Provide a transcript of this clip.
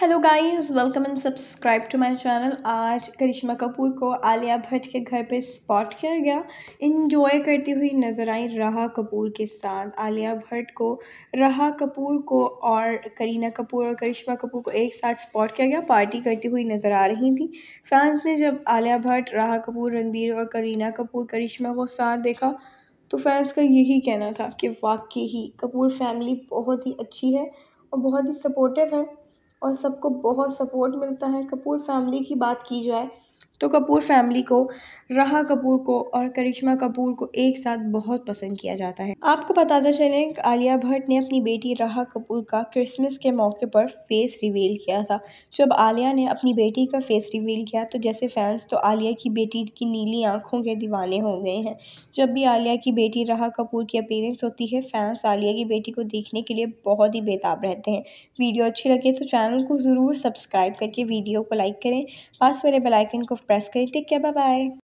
Hello guys welcome and subscribe to my channel आज करिश्मा कपूर को आलिया भट्ट के घर पे स्पॉट किया गया इन्जॉय करती हुई नज़र आई रहा कपूर के साथ आलिया भट्ट को रहा कपूर को और करीना कपूर और करिश्मा कपूर को एक साथ स्पॉट किया गया पार्टी करती हुई नज़र आ रही थी फैंस ने जब आलिया भट्ट राहा कपूर रणबीर और करीना कपूर करिश्मा को साथ देखा तो फैंस का यही कहना था कि वाकई ही कपूर फैमिली बहुत ही अच्छी है और बहुत ही सपोर्टिव है और सबको बहुत सपोर्ट मिलता है कपूर फैमिली की बात की जाए तो कपूर फैमिली को रहा कपूर को और करिश्मा कपूर को एक साथ बहुत पसंद किया जाता है आपको बताते तो चलें आलिया भट्ट ने अपनी बेटी राहा कपूर का क्रिसमस के मौके पर फेस रिवील किया था जब आलिया ने अपनी बेटी का फेस रिवील किया तो जैसे फैंस तो आलिया की बेटी की नीली आँखों के दीवाने हो गए हैं जब भी आलिया की बेटी रहा कपूर की अपेरेंस होती है फैंस आलिया की बेटी को देखने के लिए बहुत ही बेताब रहते हैं वीडियो अच्छी लगे तो चैनल को ज़रूर सब्सक्राइब करके वीडियो को लाइक करें पास वाले बेलाइकन को press kritik. Yeah, bye bye.